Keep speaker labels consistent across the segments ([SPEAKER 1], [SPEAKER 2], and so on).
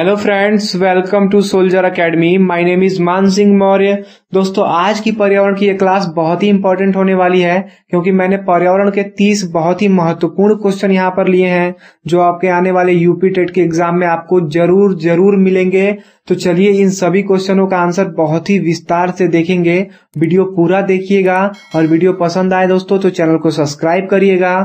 [SPEAKER 1] hello friends welcome to soldier academy my name is Maan Singh Maurya दोस्तों आज की पर्यावरण की ये क्लास बहुत ही इंपॉर्टेंट होने वाली है क्योंकि मैंने पर्यावरण के 30 बहुत ही महत्वपूर्ण क्वेश्चन यहाँ पर लिए हैं जो आपके आने वाले यूपी टेट के एग्जाम में आपको जरूर जरूर मिलेंगे तो चलिए इन सभी क्वेश्चनों का आंसर बहुत ही विस्तार से देखेंगे वीडियो पूरा देखिएगा और वीडियो पसंद आए दोस्तों तो चैनल को सब्सक्राइब करिएगा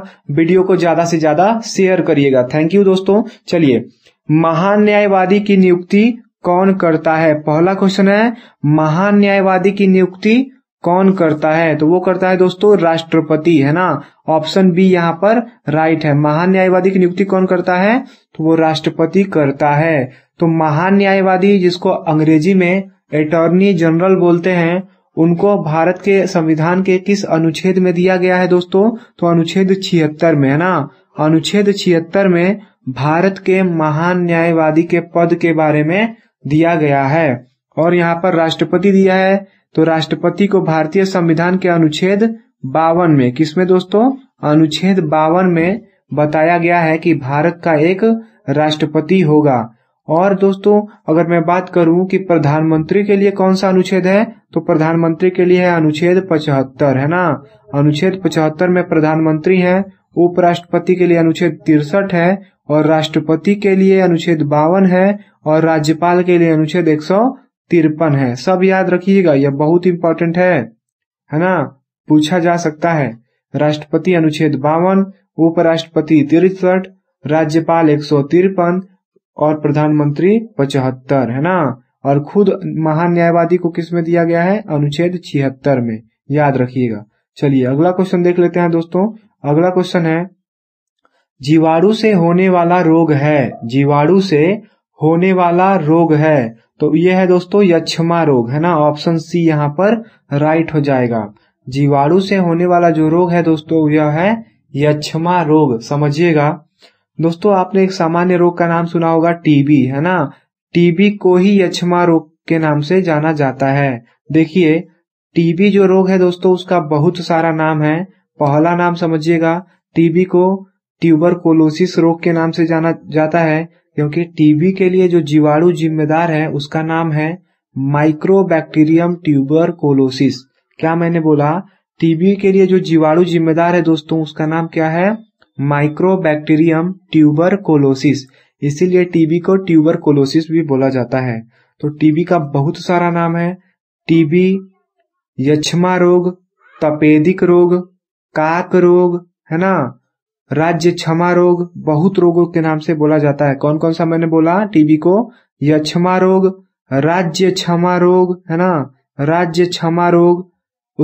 [SPEAKER 1] वीडियो को ज्यादा से ज्यादा शेयर करिएगा थैंक यू दोस्तों चलिए महान न्यायवादी की नियुक्ति कौन करता है पहला क्वेश्चन है महान न्यायवादी की नियुक्ति कौन करता है तो वो करता है दोस्तों राष्ट्रपति है ना ऑप्शन बी यहाँ पर राइट है महान न्यायवादी की नियुक्ति कौन करता है तो वो राष्ट्रपति करता है तो महान न्यायवादी जिसको अंग्रेजी में अटॉर्नी जनरल बोलते हैं उनको भारत के संविधान के किस अनुच्छेद में दिया गया है दोस्तों तो अनुच्छेद छिहत्तर में है ना अनुच्छेद छिहत्तर में भारत के महान न्यायवादी के पद के बारे में दिया गया है और यहाँ पर राष्ट्रपति दिया है तो राष्ट्रपति को भारतीय संविधान के अनुच्छेद बावन में किसमें दोस्तों अनुच्छेद बावन में बताया गया है कि भारत का एक राष्ट्रपति होगा और दोस्तों अगर मैं बात करूं कि प्रधानमंत्री के लिए कौन सा अनुच्छेद है तो प्रधानमंत्री के लिए है अनुच्छेद पचहत्तर है ना अनुच्छेद पचहत्तर में प्रधानमंत्री हैं उपराष्ट्रपति के लिए अनुच्छेद तिरसठ है और राष्ट्रपति के लिए अनुच्छेद बावन है और राज्यपाल के लिए अनुच्छेद एक सौ तिरपन है सब याद रखिएगा यह बहुत इंपॉर्टेंट है है ना पूछा जा सकता है राष्ट्रपति अनुच्छेद बावन उपराष्ट्रपति तिरसठ राज्यपाल एक सौ तिरपन और प्रधानमंत्री पचहत्तर है ना और खुद महान न्यायवादी को किसमें दिया गया है अनुच्छेद छिहत्तर में याद रखिएगा चलिए अगला क्वेश्चन देख लेते हैं दोस्तों अगला क्वेश्चन है जीवाणु से होने वाला रोग है जीवाणु से होने वाला रोग है तो ये है दोस्तों यक्षमा रोग है ना ऑप्शन सी यहाँ पर राइट हो जाएगा जीवाणु से होने वाला जो रोग है दोस्तों यह है यक्षमा रोग समझिएगा दोस्तों आपने एक सामान्य रोग का नाम सुना होगा टीबी है ना टीबी को ही यक्षमा रोग के नाम से जाना जाता है देखिए टीबी जो रोग है दोस्तों उसका बहुत सारा नाम है पहला नाम समझिएगा टीबी को ट्यूबर कोलोसिस रोग के नाम से जाना जाता है क्योंकि टीबी के लिए जो जीवाणु जिम्मेदार है उसका नाम है माइक्रोबैक्टीरियम कोलोसिस क्या मैंने बोला टीबी के लिए जो जीवाणु जिम्मेदार है दोस्तों उसका नाम क्या है माइक्रोबैक्टीरियम कोलोसिस इसीलिए टीबी को ट्यूबर कोलोसिस भी बोला जाता है तो टीबी का बहुत सारा नाम है टीबी यक्षमा रोग तपेदिक रोग काक रोग है ना राज्य क्षमा रोग बहुत रोगों के नाम से बोला जाता है कौन कौन सा मैंने बोला टीबी को यक्षमा रोग राज्य क्षमा रोग है ना राज्य क्षमा रोग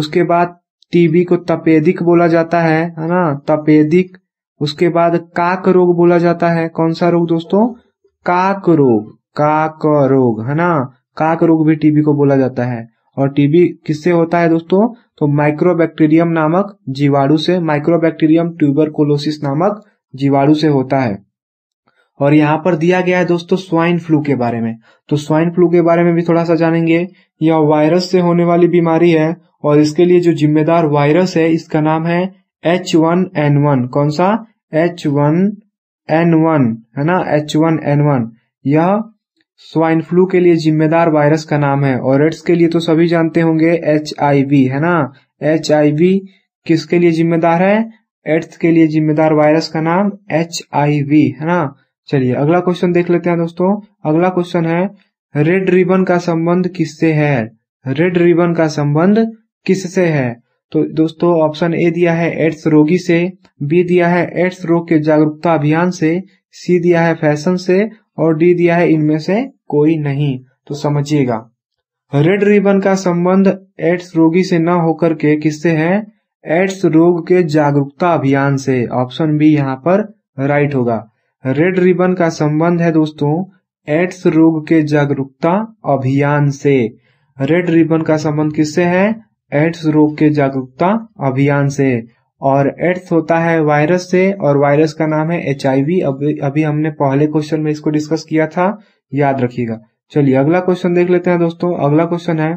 [SPEAKER 1] उसके बाद टीबी को तपेदिक बोला जाता है है ना तपेदिक उसके बाद काक रोग बोला जाता है कौन सा रोग दोस्तों काक रोग काक रोग है ना काक रोग भी टीबी को बोला जाता है और टीबी किससे होता है दोस्तों तो माइक्रोबैक्टीरियम नामक जीवाणु से माइक्रोबैक्टीरियम ट्यूबरकोलोसिस नामक जीवाणु से होता है और यहाँ पर दिया गया है दोस्तों स्वाइन फ्लू के बारे में तो स्वाइन फ्लू के बारे में भी थोड़ा सा जानेंगे यह वायरस से होने वाली बीमारी है और इसके लिए जो जिम्मेदार वायरस है इसका नाम है एच वन एन वन कौन सा एच वन एन वन है ना एच वन एन वन यह स्वाइन फ्लू के लिए जिम्मेदार वायरस का नाम है और एड्स के लिए तो सभी जानते होंगे एच है ना एच किसके लिए जिम्मेदार है एड्स के लिए जिम्मेदार वायरस का नाम एच है ना चलिए अगला क्वेश्चन देख लेते हैं दोस्तों अगला क्वेश्चन है रेड रिबन का संबंध किससे है रेड रिबन का संबंध किससे है तो दोस्तों ऑप्शन ए दिया है एड्स रोगी से बी दिया है एड्स रोग के जागरूकता अभियान से सी दिया है फैशन से और डी दिया है इनमें से कोई नहीं तो समझिएगा रेड रिबन का संबंध एड्स रोगी से न होकर के किससे है एड्स रोग के जागरूकता अभियान से ऑप्शन बी यहाँ पर राइट होगा रेड रिबन का संबंध है दोस्तों एड्स रोग के जागरूकता अभियान से रेड रिबन का संबंध किससे है एड्स रोग के जागरूकता अभियान से और एड्स होता है वायरस से और वायरस का नाम है एच अभी अभी हमने पहले क्वेश्चन में इसको डिस्कस किया था याद रखिएगा चलिए अगला क्वेश्चन देख लेते हैं दोस्तों अगला क्वेश्चन है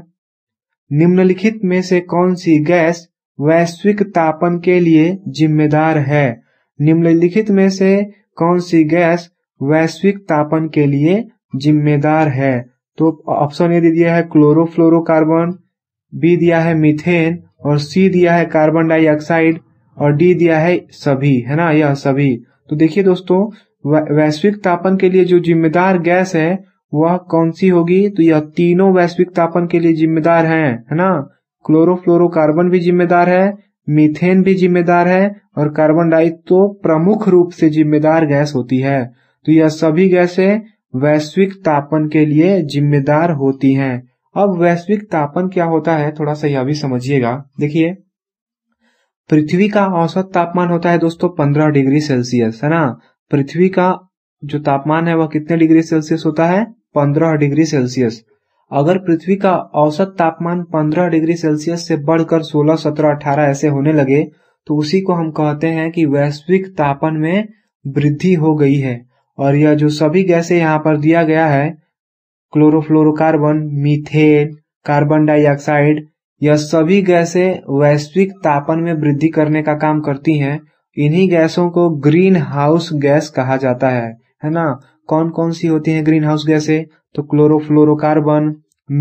[SPEAKER 1] निम्नलिखित में से कौन सी गैस वैश्विक तापन के लिए जिम्मेदार है निम्नलिखित में से कौन सी गैस वैश्विक तापन के लिए जिम्मेदार है तो ऑप्शन ए दे दिया है क्लोरोफ्लोरोकार्बन बी दिया है मीथेन और सी दिया है कार्बन डाइऑक्साइड और डी दिया है सभी है ना यह सभी तो देखिए दोस्तों वैश्विक तापन के लिए जो जिम्मेदार गैस है वह कौन सी होगी तो यह तीनों वैश्विक तापन के लिए जिम्मेदार हैं है ना क्लोरोफ्लोरोकार्बन भी जिम्मेदार है मीथेन भी जिम्मेदार है और कार्बन डाइट तो प्रमुख रूप से जिम्मेदार गैस होती है तो यह सभी गैसें वैश्विक तापन के लिए जिम्मेदार होती हैं अब वैश्विक तापन क्या होता है थोड़ा सा यह भी समझिएगा देखिए पृथ्वी का औसत तापमान होता है दोस्तों पंद्रह डिग्री सेल्सियस है ना पृथ्वी का जो तापमान है वह कितने डिग्री सेल्सियस होता है पंद्रह डिग्री सेल्सियस अगर पृथ्वी का औसत तापमान पंद्रह डिग्री सेल्सियस से बढ़कर सोलह सत्रह अठारह ऐसे होने लगे तो उसी को हम कहते हैं कि वैश्विक तापन में वृद्धि हो गई है और यह जो सभी गैसे यहाँ पर दिया गया है क्लोरोफ्लोरोकार्बन मीथेन कार्बन डाइऑक्साइड यह सभी गैसें वैश्विक तापन में वृद्धि करने का काम करती हैं इन्हीं गैसों को ग्रीन हाउस गैस कहा जाता है है ना कौन कौन सी होती हैं ग्रीन हाउस गैसें तो chlorofluorocarbon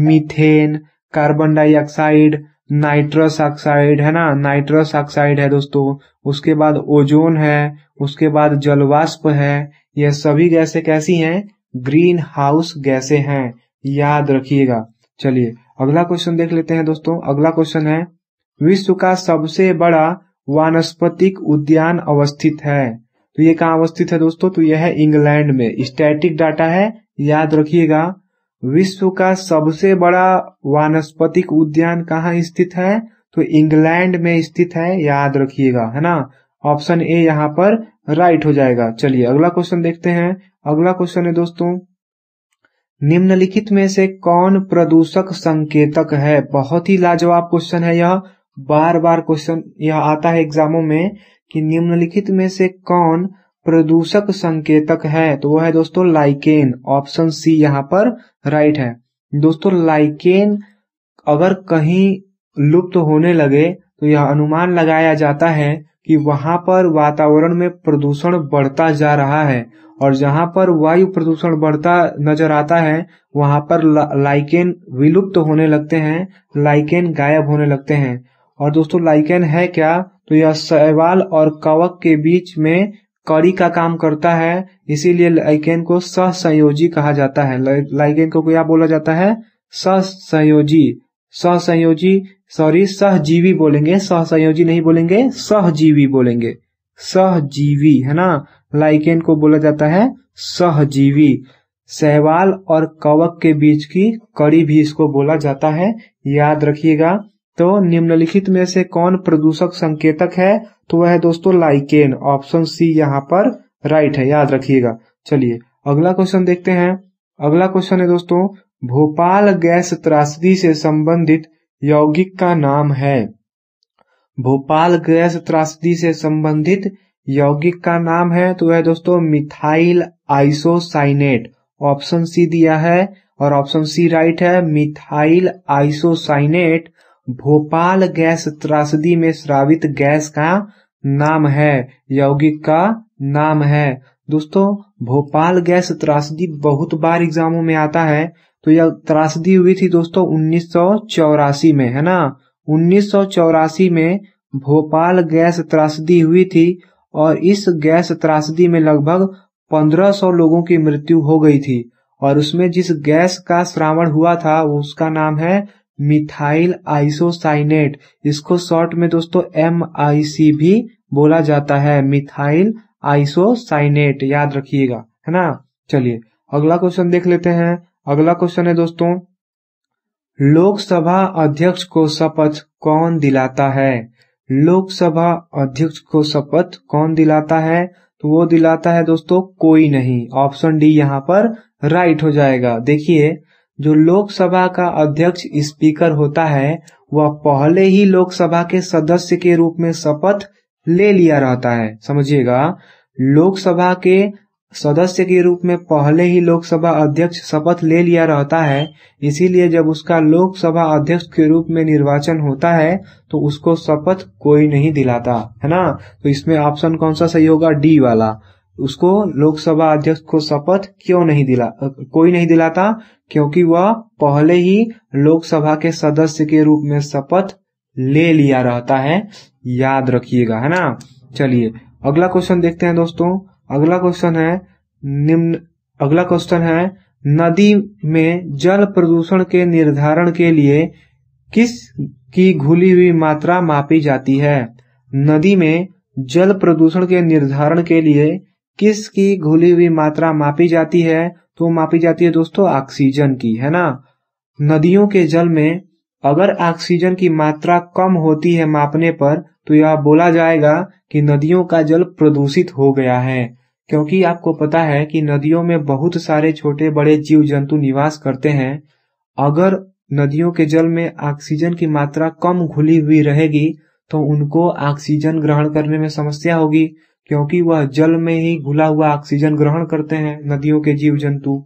[SPEAKER 1] methane carbon dioxide nitrous oxide है ना नाइट्रस ऑक्साइड है दोस्तों उसके बाद ओजोन है उसके बाद जलवाष्प है यह सभी गैसें कैसी हैं ग्रीन हाउस गैसें हैं याद रखिएगा चलिए अगला क्वेश्चन देख लेते हैं दोस्तों अगला क्वेश्चन है विश्व का सबसे बड़ा वानस्पतिक उद्यान अवस्थित है तो ये कहाँ अवस्थित है दोस्तों तो यह है इंग्लैंड में स्टैटिक डाटा है याद रखिएगा विश्व का सबसे बड़ा वानस्पतिक उद्यान कहाँ स्थित है तो इंग्लैंड में स्थित है याद रखिएगा है ना ऑप्शन ए यहाँ पर राइट हो जाएगा चलिए अगला क्वेश्चन देखते हैं अगला क्वेश्चन है दोस्तों निम्नलिखित में से कौन प्रदूषक संकेतक है बहुत ही लाजवाब क्वेश्चन है यह बार बार क्वेश्चन यह आता है एग्जामों में कि निम्नलिखित में से कौन प्रदूषक संकेतक है तो वो है दोस्तों लाइकेन ऑप्शन सी यहाँ पर राइट है दोस्तों लाइकेन अगर कहीं लुप्त होने लगे तो यह अनुमान लगाया जाता है कि वहां पर वातावरण में प्रदूषण बढ़ता जा रहा है और जहां पर वायु प्रदूषण बढ़ता नजर आता है वहां पर लाइकेन विलुप्त होने लगते हैं लाइकेन गायब होने लगते हैं और दोस्तों लाइकेन है क्या तो यह शैवाल और कवक के बीच में कड़ी का काम करता है इसीलिए लाइकेन को सहसंयोजी कहा जाता है लाइकेन को क्या बोला जाता है सहसंयोजी सहसंयोजी सॉरी सहजीवी बोलेंगे सहसंयोजी नहीं बोलेंगे सहजीवी बोलेंगे सहजीवी है ना लाइकेन को बोला जाता है सहजीवी सहवाल और कवक के बीच की कड़ी भी इसको बोला जाता है याद रखिएगा तो निम्नलिखित में से कौन प्रदूषक संकेतक है तो वह है दोस्तों लाइकेन ऑप्शन सी यहाँ पर राइट है याद रखिएगा चलिए अगला क्वेश्चन देखते हैं अगला क्वेश्चन है दोस्तों भोपाल गैस त्रासदी से संबंधित यौगिक का नाम है भोपाल गैस त्रासदी से संबंधित यौगिक का नाम है तो वह दोस्तों मिथाइल आइसोसाइनेट ऑप्शन सी दिया है और ऑप्शन सी राइट है मिथाइल आइसोसाइनेट भोपाल गैस त्रासदी में श्रावित गैस का नाम है यौगिक का नाम है दोस्तों भोपाल गैस त्रासदी बहुत बार एग्जामों में आता है तो यह त्रासदी हुई थी दोस्तों उन्नीस में है ना उन्नीस में भोपाल गैस त्रासदी हुई थी और इस गैस त्रासदी में लगभग 1500 लोगों की मृत्यु हो गई थी और उसमें जिस गैस का श्रावण हुआ था उसका नाम है मिथाइल आइसोसाइनेट इसको शॉर्ट में दोस्तों एम आई सी भी बोला जाता है मिथाइल आइसोसाइनेट याद रखिएगा है ना चलिए अगला क्वेश्चन देख लेते हैं अगला क्वेश्चन है दोस्तों लोकसभा अध्यक्ष को शपथ कौन दिलाता है लोकसभा अध्यक्ष को शपथ कौन दिलाता है तो वो दिलाता है दोस्तों कोई नहीं ऑप्शन डी यहाँ पर राइट हो जाएगा देखिए जो लोकसभा का अध्यक्ष स्पीकर होता है वह पहले ही लोकसभा के सदस्य के रूप में शपथ ले लिया रहता है समझिएगा लोकसभा के सदस्य के रूप में पहले ही लोकसभा अध्यक्ष शपथ ले लिया रहता है इसीलिए जब उसका लोकसभा अध्यक्ष के रूप में निर्वाचन होता है तो उसको शपथ कोई नहीं दिलाता है ना तो इसमें ऑप्शन कौन सा सही होगा डी वाला उसको लोकसभा अध्यक्ष को शपथ क्यों नहीं दिला कोई नहीं दिलाता क्योंकि वह पहले ही लोकसभा के सदस्य के रूप में शपथ ले लिया रहता है याद रखिएगा है ना चलिए अगला क्वेश्चन देखते हैं दोस्तों अगला क्वेश्चन है निम्न अगला क्वेश्चन है नदी में जल प्रदूषण के निर्धारण के लिए किस की घुली हुई मात्रा मापी जाती है नदी में जल प्रदूषण के निर्धारण के लिए किस की घुली हुई मात्रा मापी जाती है तो मापी जाती है दोस्तों ऑक्सीजन की है ना नदियों के जल में अगर ऑक्सीजन की मात्रा कम होती है मापने पर तो यह बोला जाएगा कि नदियों का जल प्रदूषित हो गया है क्योंकि आपको पता है कि नदियों में बहुत सारे छोटे बड़े जीव जंतु निवास करते हैं अगर नदियों के जल में ऑक्सीजन की मात्रा कम घुली हुई रहेगी तो उनको ऑक्सीजन ग्रहण करने में समस्या होगी क्योंकि वह जल में ही घुला हुआ ऑक्सीजन ग्रहण करते हैं नदियों के जीव जंतु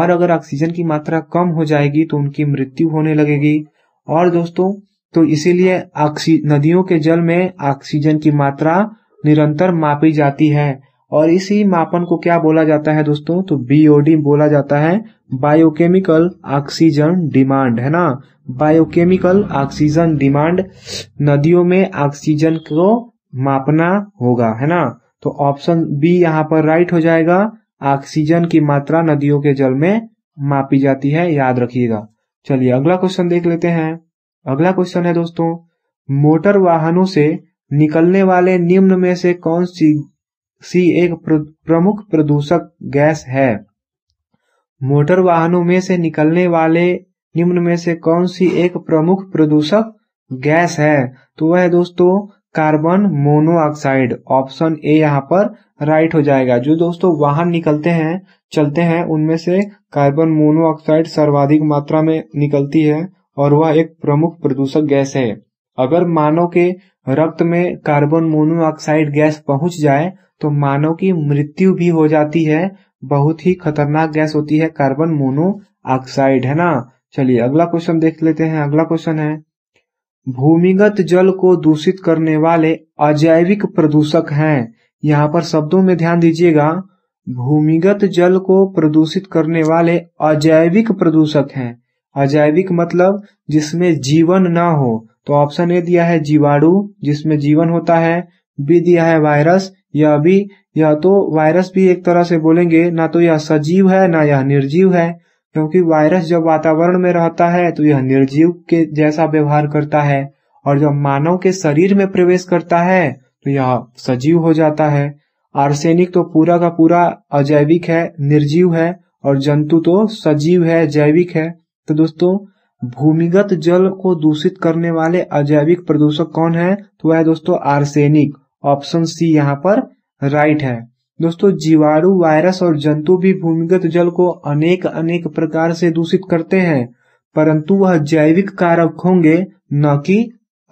[SPEAKER 1] और अगर ऑक्सीजन की मात्रा कम हो जाएगी तो उनकी मृत्यु होने लगेगी और दोस्तों तो इसीलिए नदियों के जल में ऑक्सीजन की मात्रा निरंतर मापी जाती है और इसी मापन को क्या बोला जाता है दोस्तों तो बीओडी बोला जाता है बायोकेमिकल ऑक्सीजन डिमांड है ना बायोकेमिकल ऑक्सीजन डिमांड नदियों में ऑक्सीजन को मापना होगा है ना तो ऑप्शन बी यहाँ पर राइट हो जाएगा ऑक्सीजन की मात्रा नदियों के जल में मापी जाती है याद रखिएगा चलिए अगला क्वेश्चन देख लेते हैं अगला क्वेश्चन है दोस्तों मोटर वाहनों से निकलने वाले निम्न में से कौन सी सी एक प्र, प्रमुख प्रदूषक गैस है मोटर वाहनों में से निकलने वाले निम्न में से कौन सी एक प्रमुख प्रदूषक गैस है तो वह दोस्तों कार्बन मोनोऑक्साइड ऑप्शन ए यहाँ पर राइट हो जाएगा जो दोस्तों वाहन निकलते हैं चलते हैं उनमें से कार्बन मोनोऑक्साइड सर्वाधिक मात्रा में निकलती है और वह एक प्रमुख प्रदूषक गैस है अगर मानव के रक्त में कार्बन मोनोऑक्साइड गैस पहुंच जाए तो मानव की मृत्यु भी हो जाती है बहुत ही खतरनाक गैस होती है कार्बन मोनोऑक्साइड है ना चलिए अगला क्वेश्चन देख लेते हैं अगला क्वेश्चन है भूमिगत जल को दूषित करने वाले अजैविक प्रदूषक हैं यहाँ पर शब्दों में ध्यान दीजिएगा भूमिगत जल को प्रदूषित करने वाले अजैविक प्रदूषक हैं अजैविक मतलब जिसमें जीवन ना हो तो ऑप्शन ए दिया है जीवाणु जिसमें जीवन होता है भी दिया है वायरस यह भी यह तो वायरस भी एक तरह से बोलेंगे ना तो यह सजीव है ना यह निर्जीव है क्योंकि वायरस जब वातावरण में रहता है तो यह निर्जीव के जैसा व्यवहार करता है और जब मानव के शरीर में प्रवेश करता है तो यह सजीव हो जाता है आर्सेनिक तो पूरा का पूरा अजैविक है निर्जीव है और जंतु तो सजीव है जैविक है तो दोस्तों भूमिगत जल को दूषित करने वाले अजैविक प्रदूषक कौन है तो वह दोस्तों आर्सेनिक ऑप्शन सी यहाँ पर राइट है दोस्तों जीवाणु वायरस और जंतु भी भूमिगत जल को अनेक अनेक प्रकार से दूषित करते हैं परंतु वह जैविक कारक होंगे न कि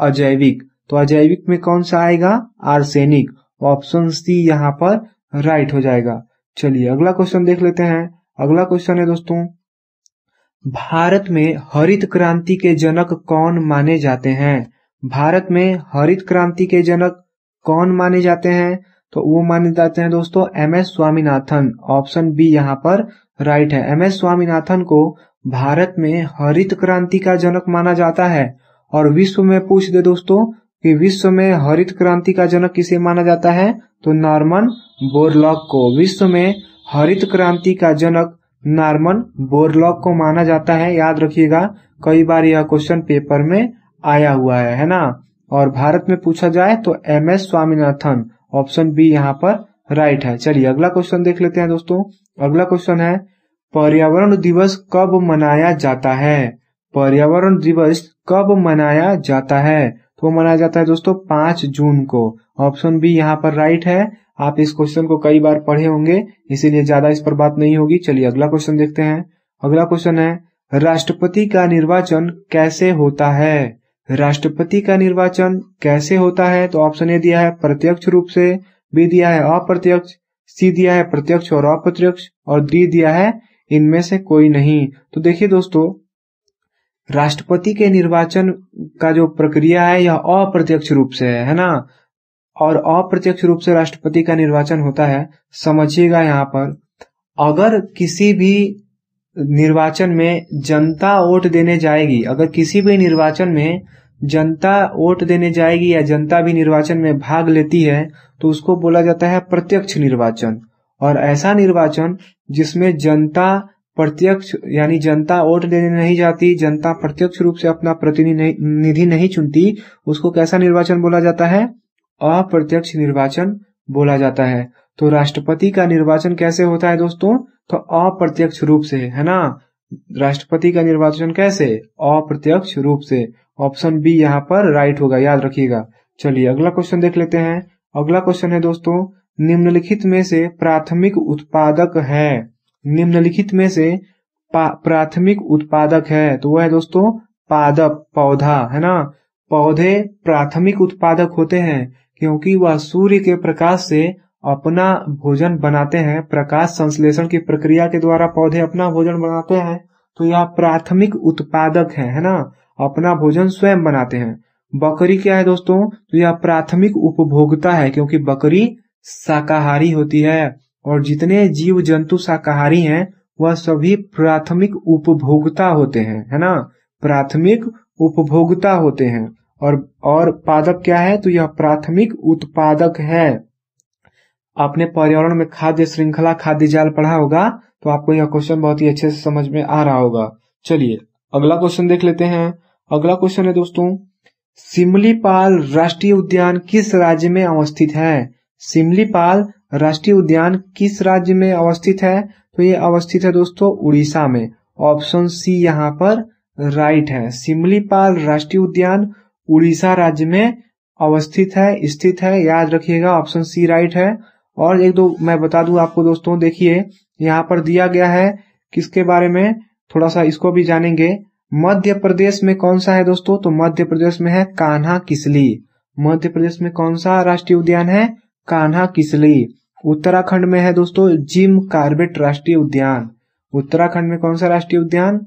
[SPEAKER 1] अजैविक तो अजैविक में कौन सा आएगा आर्सेनिक ऑप्शन सी यहाँ पर राइट हो जाएगा चलिए अगला क्वेश्चन देख लेते हैं अगला क्वेश्चन है दोस्तों भारत में हरित क्रांति के जनक कौन माने जाते हैं भारत में हरित क्रांति के जनक कौन माने जाते हैं तो वो माने जाते हैं दोस्तों M S Swaminathan option B यहाँ पर राइट है एम एस स्वामीनाथन को भारत में हरित क्रांति का जनक माना जाता है और विश्व में पूछ दे दोस्तों कि विश्व में हरित क्रांति का जनक किसे माना जाता है तो नॉर्मन बोरलॉक को विश्व में हरित क्रांति का जनक नॉर्मन बोरलॉक को माना जाता है याद रखिएगा कई बार यह क्वेश्चन पेपर में आया हुआ है है ना और भारत में पूछा जाए तो M S Swaminathan option B यहाँ पर राइट है चलिए अगला क्वेश्चन देख लेते हैं दोस्तों अगला क्वेश्चन है पर्यावरण दिवस कब मनाया जाता है पर्यावरण दिवस कब मनाया जाता है तो मनाया जाता है दोस्तों पांच जून को ऑप्शन बी यहाँ पर राइट है आप इस क्वेश्चन को कई बार पढ़े होंगे इसीलिए ज्यादा इस पर बात नहीं होगी चलिए अगला क्वेश्चन देखते हैं अगला क्वेश्चन है राष्ट्रपति का निर्वाचन कैसे होता है राष्ट्रपति का निर्वाचन कैसे होता है तो ऑप्शन ए दिया है प्रत्यक्ष रूप से बी दिया है अप्रत्यक्ष सी दिया है प्रत्यक्ष और अप्रत्यक्ष और डी दिया है इनमें से कोई नहीं तो देखिए दोस्तों राष्ट्रपति के निर्वाचन का जो प्रक्रिया है यह अप्रत्यक्ष रूप से है ना और अप्रत्यक्ष रूप से राष्ट्रपति का निर्वाचन होता है समझिएगा यहाँ पर अगर किसी भी निर्वाचन में जनता वोट देने जाएगी अगर किसी भी निर्वाचन में जनता वोट देने जाएगी या जनता भी निर्वाचन में भाग लेती है तो उसको बोला जाता है प्रत्यक्ष निर्वाचन और ऐसा निर्वाचन जिसमें जनता प्रत्यक्ष यानी जनता वोट देने नहीं जाती जनता प्रत्यक्ष रूप से अपना प्रतिनिधि नहीं चुनती उसको कैसा निर्वाचन बोला जाता है अप्रत्यक्ष निर्वाचन बोला जाता है तो राष्ट्रपति का निर्वाचन कैसे होता है दोस्तों तो अप्रत्यक्ष रूप से है ना राष्ट्रपति का निर्वाचन कैसे अप्रत्यक्ष रूप से ऑप्शन बी यहाँ पर राइट होगा याद रखिएगा चलिए अगला क्वेश्चन देख लेते हैं अगला क्वेश्चन है दोस्तों निम्नलिखित में से प्राथमिक उत्पादक है निम्नलिखित में से प्राथमिक उत्पादक है तो वह है दोस्तों पादप पौधा है ना पौधे प्राथमिक उत्पादक होते हैं क्योंकि वह सूर्य के प्रकाश से अपना भोजन बनाते हैं प्रकाश संश्लेषण की प्रक्रिया के द्वारा पौधे अपना भोजन बनाते हैं तो यह प्राथमिक उत्पादक है है ना अपना भोजन स्वयं बनाते हैं बकरी क्या है दोस्तों तो यह प्राथमिक उपभोक्ता है क्योंकि बकरी शाकाहारी होती है और जितने जीव जंतु शाकाहारी हैं वह सभी प्राथमिक उपभोक्ता होते हैं है ना प्राथमिक उपभोक्ता होते हैं और और पादक क्या है तो यह प्राथमिक उत्पादक है आपने पर्यावरण में खाद्य श्रृंखला खाद्य जाल पढ़ा होगा तो आपको यह क्वेश्चन बहुत ही अच्छे से समझ में आ रहा होगा चलिए अगला क्वेश्चन देख लेते हैं अगला क्वेश्चन है दोस्तों सिमलीपाल राष्ट्रीय उद्यान किस राज्य में अवस्थित है सिमलीपाल राष्ट्रीय उद्यान किस राज्य में अवस्थित है तो ये अवस्थित है दोस्तों उड़ीसा में ऑप्शन सी यहाँ पर राइट है सिमलीपाल राष्ट्रीय उद्यान उड़ीसा राज्य में अवस्थित है स्थित है याद रखिएगा ऑप्शन सी राइट है और एक दो मैं बता दूं आपको दोस्तों देखिए यहाँ पर दिया गया है किसके बारे में थोड़ा सा इसको भी जानेंगे मध्य प्रदेश में कौन सा है दोस्तों तो मध्य प्रदेश में है कान्हा किसली मध्य प्रदेश में कौन सा राष्ट्रीय उद्यान है कान्हा किसली उत्तराखंड में है दोस्तों जिम कार्बेट राष्ट्रीय उद्यान उत्तराखंड में कौन सा राष्ट्रीय उद्यान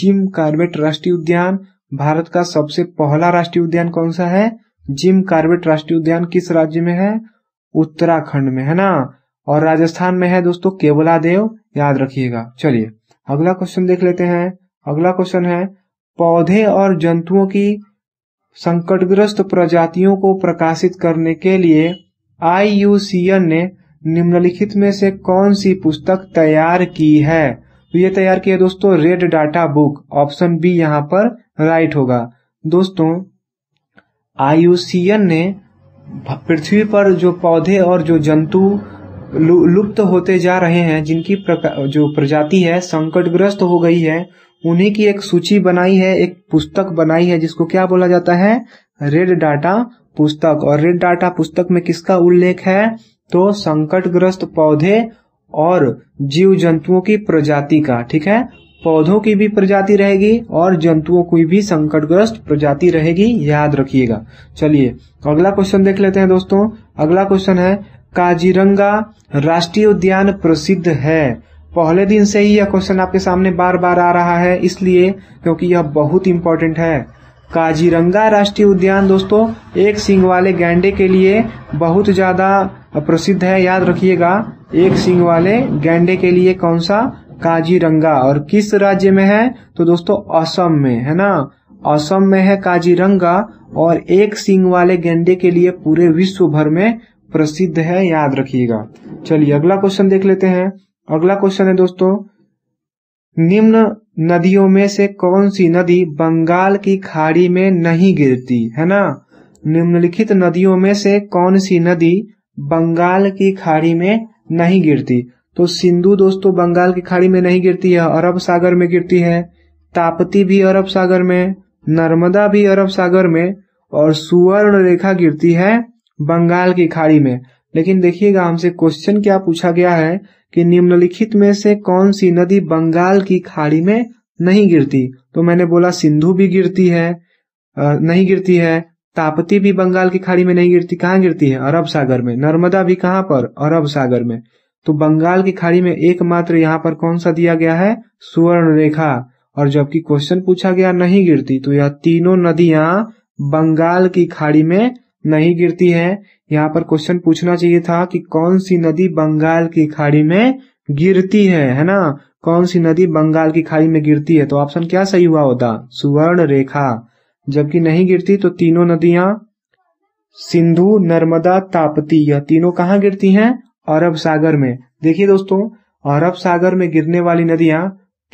[SPEAKER 1] जिम कार्बेट राष्ट्रीय उद्यान भारत का सबसे पहला राष्ट्रीय उद्यान कौन सा है जिम कार्बेट राष्ट्रीय उद्यान किस राज्य में है उत्तराखंड में है ना और राजस्थान में है दोस्तों केवला देव याद रखिएगा चलिए अगला क्वेश्चन देख लेते हैं अगला क्वेश्चन है पौधे और जंतुओं की संकटग्रस्त प्रजातियों को प्रकाशित करने के लिए आईयूसीएन ने निम्नलिखित में से कौन सी पुस्तक तैयार की है तो ये तैयार किया दोस्तों red data book option B यहाँ पर राइट होगा दोस्तों आईयूसीएन ने पृथ्वी पर जो पौधे और जो जंतु लु, लुप्त होते जा रहे हैं जिनकी जो प्रजाति है संकटग्रस्त हो गई है उन्हीं की एक सूची बनाई है एक पुस्तक बनाई है जिसको क्या बोला जाता है रेड डाटा पुस्तक और रेड डाटा पुस्तक में किसका उल्लेख है तो संकटग्रस्त पौधे और जीव जंतुओं की प्रजाति का ठीक है पौधों की भी प्रजाति रहेगी और जंतुओं की भी संकटग्रस्त प्रजाति रहेगी याद रखिएगा चलिए अगला क्वेश्चन देख लेते हैं दोस्तों अगला क्वेश्चन है काजीरंगा राष्ट्रीय उद्यान प्रसिद्ध है पहले दिन से ही यह क्वेश्चन आपके सामने बार बार आ रहा है इसलिए क्योंकि यह बहुत इंपॉर्टेंट है काजीरंगा राष्ट्रीय उद्यान दोस्तों एक सिंग वाले गैंडे के लिए बहुत ज्यादा प्रसिद्ध है याद रखिएगा एक सिंग वाले गैंडे के लिए कौन सा काजीरंगा और किस राज्य में है तो दोस्तों असम में है ना असम में है काजीरंगा और एक सिंग वाले गेंडे के लिए पूरे विश्व भर में प्रसिद्ध है याद रखिएगा चलिए अगला क्वेश्चन देख लेते हैं अगला क्वेश्चन है दोस्तों निम्न नदियों में से कौन सी नदी बंगाल की खाड़ी में नहीं गिरती है ना निम्नलिखित नदियों में से कौन सी नदी बंगाल की खाड़ी में नहीं गिरती तो सिंधु दोस्तों बंगाल की खाड़ी में नहीं गिरती है अरब सागर में गिरती है तापती भी अरब सागर में नर्मदा भी अरब सागर में और सुवर्ण रेखा गिरती है बंगाल की खाड़ी में लेकिन देखिएगा हमसे क्वेश्चन क्या पूछा गया है कि निम्नलिखित में से कौन सी नदी बंगाल की खाड़ी में नहीं गिरती तो मैंने बोला सिंधु भी गिरती है नहीं गिरती है तापती भी बंगाल की खाड़ी में नहीं गिरती कहाँ गिरती है अरब सागर में नर्मदा भी कहाँ पर अरब सागर में तो बंगाल की खाड़ी में एकमात्र यहाँ पर कौन सा दिया गया है सुवर्ण रेखा और जबकि क्वेश्चन पूछा गया नहीं गिरती तो यह तीनों नदियां बंगाल की खाड़ी में नहीं गिरती है यहाँ पर क्वेश्चन पूछना चाहिए था कि कौन सी नदी बंगाल की खाड़ी में गिरती है है ना कौन सी नदी बंगाल की खाड़ी में गिरती है तो ऑप्शन क्या सही हुआ होता सुवर्ण रेखा जबकि नहीं गिरती तो तीनों नदियां सिंधु नर्मदा तापती यह तीनों कहाँ गिरती हैं अरब सागर में देखिए दोस्तों अरब सागर में गिरने वाली नदियां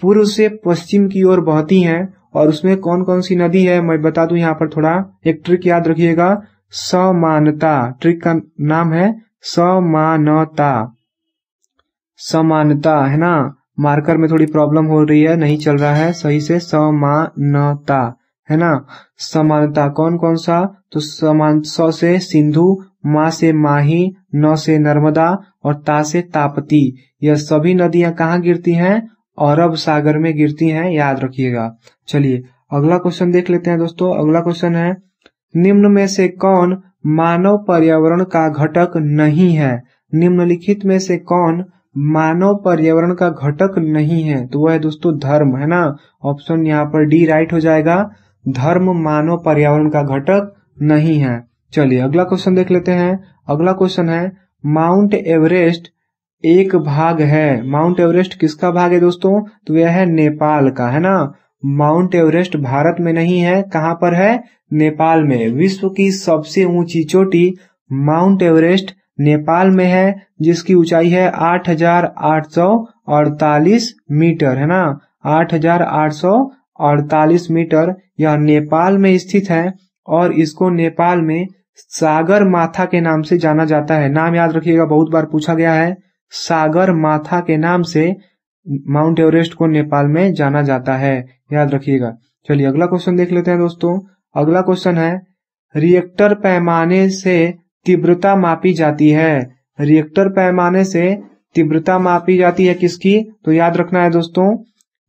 [SPEAKER 1] पूर्व से पश्चिम की ओर बहती हैं और उसमें कौन कौन सी नदी है मैं बता दू यहाँ पर थोड़ा एक ट्रिक याद रखिएगा समानता ट्रिक का नाम है समानता समानता है ना मार्कर में थोड़ी प्रॉब्लम हो रही है नहीं चल रहा है सही से समानता है ना समानता कौन कौन सा तो समान सौ से सिंधु माँ से माही नौ से नर्मदा और ता से तापती यह सभी नदियां कहाँ गिरती हैं अरब सागर में गिरती हैं याद रखिएगा चलिए अगला क्वेश्चन देख लेते हैं दोस्तों अगला क्वेश्चन है निम्न में से कौन मानव पर्यावरण का घटक नहीं है निम्नलिखित में से कौन मानव पर्यावरण का घटक नहीं है तो वह है दोस्तों धर्म है ना ऑप्शन यहाँ पर डी राइट हो जाएगा धर्म मानव पर्यावरण का घटक नहीं है चलिए अगला क्वेश्चन देख लेते हैं अगला क्वेश्चन है माउंट एवरेस्ट एक भाग है माउंट एवरेस्ट किसका भाग है दोस्तों तो यह है नेपाल का है ना माउंट एवरेस्ट भारत में नहीं है कहां पर है नेपाल में विश्व की सबसे ऊंची चोटी माउंट एवरेस्ट नेपाल में है जिसकी ऊंचाई है 8,848 मीटर है ना 8,848 अड़तालीस मीटर यह नेपाल में स्थित है और इसको नेपाल में सागर माथा के नाम से जाना जाता है नाम याद रखिएगा बहुत बार पूछा गया है सागर माथा के नाम से माउंट एवरेस्ट को नेपाल में जाना जाता है याद रखिएगा चलिए अगला क्वेश्चन देख लेते हैं दोस्तों अगला क्वेश्चन है रिएक्टर पैमाने से तीव्रता मापी जाती है रिएक्टर पैमाने से तीव्रता मापी जाती है किसकी तो याद रखना है दोस्तों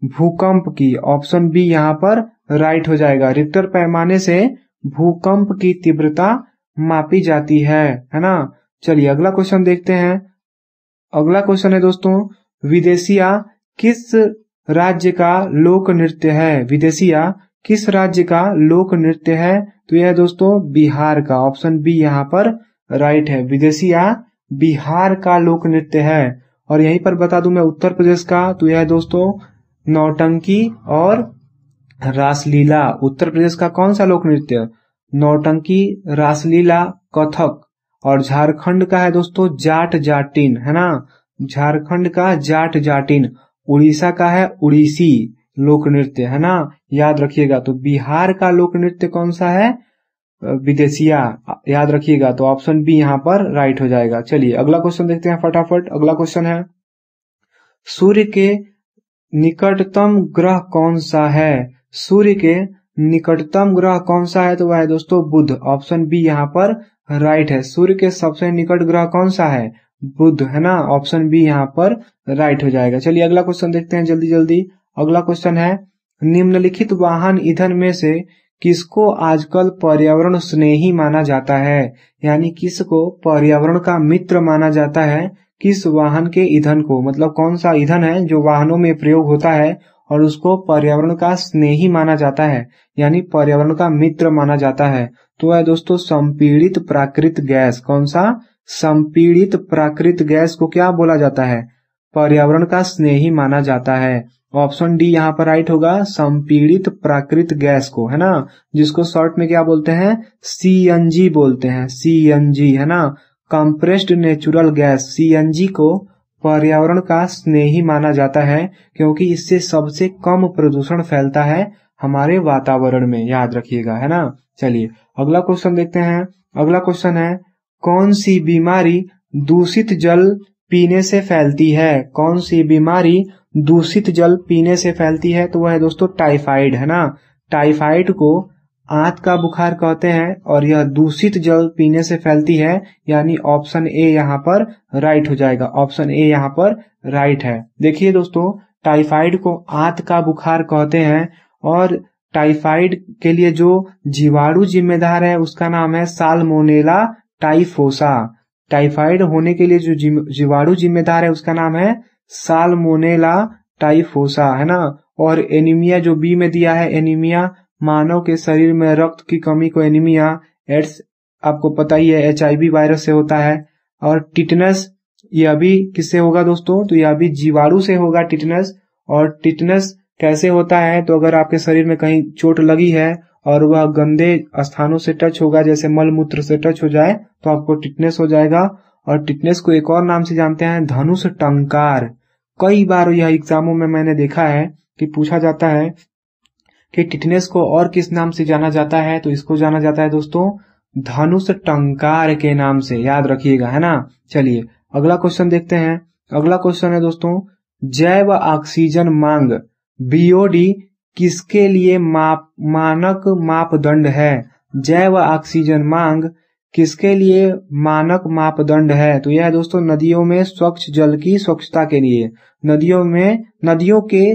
[SPEAKER 1] भूकंप की ऑप्शन बी यहाँ पर राइट हो जाएगा रिक्टर पैमाने से भूकंप की तीव्रता मापी जाती है है ना चलिए अगला क्वेश्चन देखते हैं अगला क्वेश्चन है दोस्तों विदेशिया किस राज्य का लोक नृत्य है विदेशिया किस राज्य का लोक नृत्य है तो यह दोस्तों बिहार का ऑप्शन बी यहाँ पर राइट है विदेशिया बिहार का लोक नृत्य है और यहीं पर बता दू मैं उत्तर प्रदेश का तो यह दोस्तों नौटंकी और रासलीला उत्तर प्रदेश का कौन सा लोक नृत्य नौटंकी रासलीला कथक और झारखंड का है दोस्तों जाट जाटिन है ना झारखंड का जाट जाटिन उड़ीसा का है उड़ीसी लोक नृत्य है ना याद रखिएगा तो बिहार का लोक नृत्य कौन सा है विदेशिया याद रखिएगा तो ऑप्शन बी यहाँ पर राइट हो जाएगा चलिए अगला क्वेश्चन देखते हैं फटाफट अगला क्वेश्चन है सूर्य के निकटतम ग्रह कौन सा है सूर्य के निकटतम ग्रह कौन सा है तो वह है दोस्तों बुध ऑप्शन बी यहाँ पर राइट है सूर्य के सबसे निकट ग्रह कौन सा है बुध है ना ऑप्शन बी यहाँ पर राइट हो जाएगा चलिए अगला क्वेश्चन देखते हैं जल्दी जल्दी अगला क्वेश्चन है निम्नलिखित वाहन ईंधन में से किसको आजकल पर्यावरण स्नेही माना जाता है यानी किसको पर्यावरण का मित्र माना जाता है किस वाहन के ईंधन को मतलब कौन सा ईंधन है जो वाहनों में प्रयोग होता है और उसको पर्यावरण का स्नेही माना जाता है यानी पर्यावरण का मित्र माना जाता है तो है दोस्तों संपीड़ित प्राकृत गैस कौन सा संपीड़ित प्राकृत गैस को क्या बोला जाता है पर्यावरण का स्नेही माना जाता है ऑप्शन डी यहाँ पर राइट होगा संपीड़ित प्राकृत गैस को है ना जिसको शॉर्ट में क्या बोलते हैं सी बोलते हैं सी है ना कंप्रेस्ड नेचुरल गैस सी को पर्यावरण का स्नेही माना जाता है क्योंकि इससे सबसे कम प्रदूषण फैलता है हमारे वातावरण में याद रखिएगा है ना चलिए अगला क्वेश्चन देखते हैं अगला क्वेश्चन है कौन सी बीमारी दूषित जल पीने से फैलती है कौन सी बीमारी दूषित जल पीने से फैलती है तो वह है दोस्तों टाइफाइड है ना टाइफाइड को आंत का बुखार कहते हैं और यह दूषित जल पीने से फैलती है यानी ऑप्शन ए यहाँ पर राइट हो जाएगा ऑप्शन ए यहाँ पर राइट है देखिए दोस्तों टाइफाइड को आंत का बुखार कहते हैं और टाइफाइड के लिए जो जीवाणु जिम्मेदार है उसका नाम है सालमोनेला टाइफोसा टाइफाइड होने के लिए जो जीवाणु जिम्मेदार है उसका नाम है सालमोनेला टाइफोसा है ना और एनीमिया जो बी में दिया है एनीमिया मानव के शरीर में रक्त की कमी को एनीमिया एड्स आपको पता ही है एच वायरस से होता है और टिटनस यह भी किससे होगा दोस्तों तो यह भी जीवाणु से होगा टिटनस और टिटनस कैसे होता है तो अगर आपके शरीर में कहीं चोट लगी है और वह गंदे स्थानों से टच होगा जैसे मल मूत्र से टच हो जाए तो आपको टिटनेस हो जाएगा और टिटनेस को एक और नाम से जानते हैं धनुष टंकार कई बार यह एग्जामों में मैंने देखा है कि पूछा जाता है कि टिटनेस को और किस नाम से जाना जाता है तो इसको जाना जाता है दोस्तों धनुष टंकार के नाम से याद रखिएगा है ना चलिए अगला क्वेश्चन देखते हैं अगला क्वेश्चन है दोस्तों जैव ऑक्सीजन मांग बीओडी किसके लिए माप मानक मापदंड है जैव ऑक्सीजन मांग किसके लिए मानक मापदंड है तो यह है दोस्तों नदियों में स्वच्छ जल की स्वच्छता के लिए नदियों में नदियों के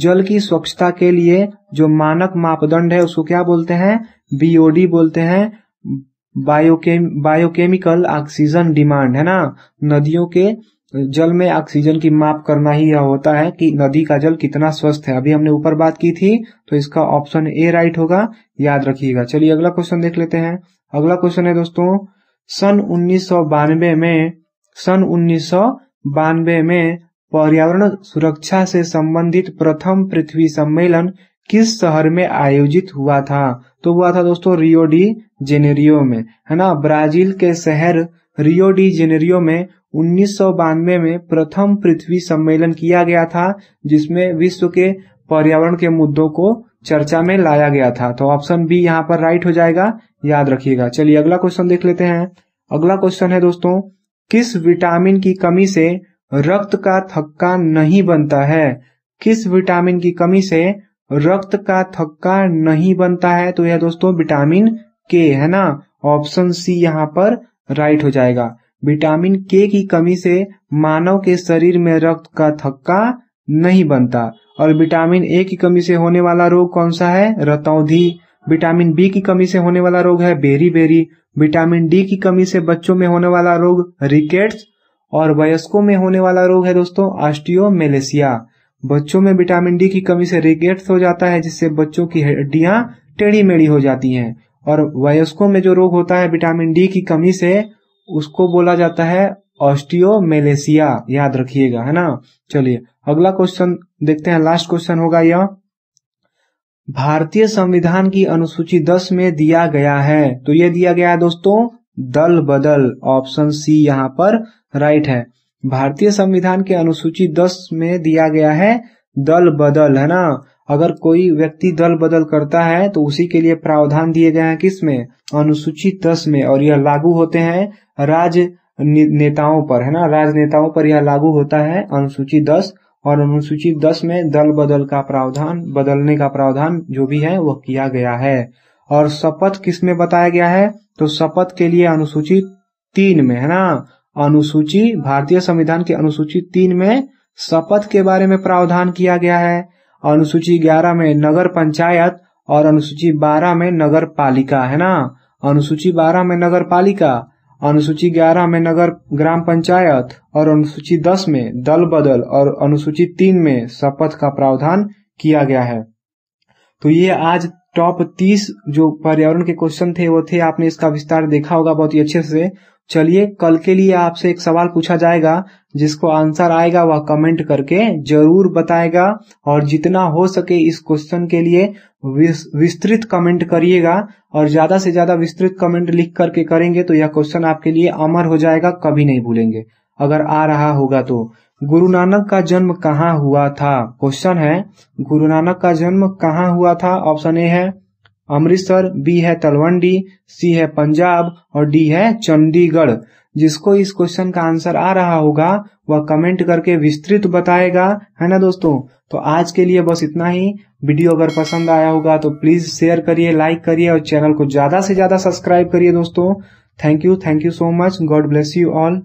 [SPEAKER 1] जल की स्वच्छता के लिए जो मानक मापदंड है उसको क्या बोलते हैं बीओडी बोलते हैं बायोकेम बायोकेमिकल ऑक्सीजन डिमांड है ना नदियों के जल में ऑक्सीजन की माप करना ही यह होता है कि नदी का जल कितना स्वस्थ है अभी हमने ऊपर बात की थी तो इसका ऑप्शन ए राइट होगा याद रखिएगा चलिए अगला क्वेश्चन देख लेते हैं अगला क्वेश्चन है दोस्तों सन उन्नीस में सन उन्नीस में पर्यावरण सुरक्षा से संबंधित प्रथम पृथ्वी सम्मेलन किस शहर में आयोजित हुआ था तो हुआ था दोस्तों रियो डी जेनेरियो में है ना ब्राजील के शहर रियो डी जेनेरियो में उन्नीस में प्रथम पृथ्वी सम्मेलन किया गया था जिसमें विश्व के पर्यावरण के मुद्दों को चर्चा में लाया गया था तो ऑप्शन बी यहाँ पर राइट हो जाएगा याद रखिएगा चलिए अगला क्वेश्चन देख लेते हैं अगला क्वेश्चन है दोस्तों किस विटामिन की कमी से रक्त का थक्का नहीं बनता है किस विटामिन की कमी से रक्त का थक्का नहीं बनता है तो यह दोस्तों विटामिन के है ना ऑप्शन सी यहाँ पर राइट हो जाएगा विटामिन के की कमी से मानव के शरीर में रक्त का थक्का नहीं बनता और विटामिन ए की कमी से होने वाला रोग कौन सा है रतौधी विटामिन बी की कमी से होने वाला रोग है बेरी बेरी विटामिन डी की कमी से बच्चों में होने वाला रोग रिकेट्स और वयस्कों में होने वाला रोग है दोस्तों आस्टियोमेलेसिया बच्चों में विटामिन डी की कमी से रिगेट्स हो जाता है जिससे बच्चों की हड्डियां टेढ़ी मेढ़ी हो जाती हैं और वयस्कों में जो रोग होता है विटामिन डी की कमी से उसको बोला जाता है ऑस्टियोमेलेसिया याद रखिएगा है ना चलिए अगला क्वेश्चन देखते हैं लास्ट क्वेश्चन होगा यह भारतीय संविधान की अनुसूची 10 में दिया गया है तो यह दिया गया है दोस्तों दल बदल ऑप्शन सी यहाँ पर राइट है भारतीय संविधान के अनुसूची दस में दिया गया है दल बदल है ना अगर कोई व्यक्ति दल बदल करता है तो उसी के लिए प्रावधान दिए गए हैं किसमें अनुसूची दस में और यह लागू होते हैं राज नेताओं पर है ना राजनेताओं पर यह लागू होता है अनुसूची दस और अनुसूची दस में दल बदल का प्रावधान बदलने का प्रावधान जो भी है वह किया गया है और शपथ किसमें बताया गया है तो शपथ के लिए अनुसूची तीन में है ना अनुसूची भारतीय संविधान के अनुसूची तीन में शपथ के बारे में प्रावधान किया गया है अनुसूची ग्यारह में नगर पंचायत और अनुसूची बारह में नगर पालिका है ना अनुसूची बारह में नगर पालिका अनुसूची ग्यारह में नगर ग्राम पंचायत और अनुसूची दस में दल बदल और अनुसूची तीन में शपथ का प्रावधान किया गया है तो ये आज टॉप तीस जो पर्यावरण के क्वेश्चन थे वो थे आपने इसका विस्तार देखा होगा बहुत ही अच्छे से चलिए कल के लिए आपसे एक सवाल पूछा जाएगा जिसको आंसर आएगा वह कमेंट करके जरूर बताएगा और जितना हो सके इस क्वेश्चन के लिए विस्तृत कमेंट करिएगा और ज्यादा से ज्यादा विस्तृत कमेंट लिख करके करेंगे तो यह क्वेश्चन आपके लिए अमर हो जाएगा कभी नहीं भूलेंगे अगर आ रहा होगा तो गुरु नानक का जन्म कहाँ हुआ था क्वेश्चन है गुरु नानक का जन्म कहाँ हुआ था ऑप्शन ए है अमृतसर बी है तलवंडी सी है पंजाब और डी है चंडीगढ़ जिसको इस क्वेश्चन का आंसर आ रहा होगा वह कमेंट करके विस्तृत बताएगा है ना दोस्तों तो आज के लिए बस इतना ही वीडियो अगर पसंद आया होगा तो प्लीज शेयर करिए लाइक करिए और चैनल को ज्यादा से ज्यादा सब्सक्राइब करिए दोस्तों thank you thank you so much God bless you all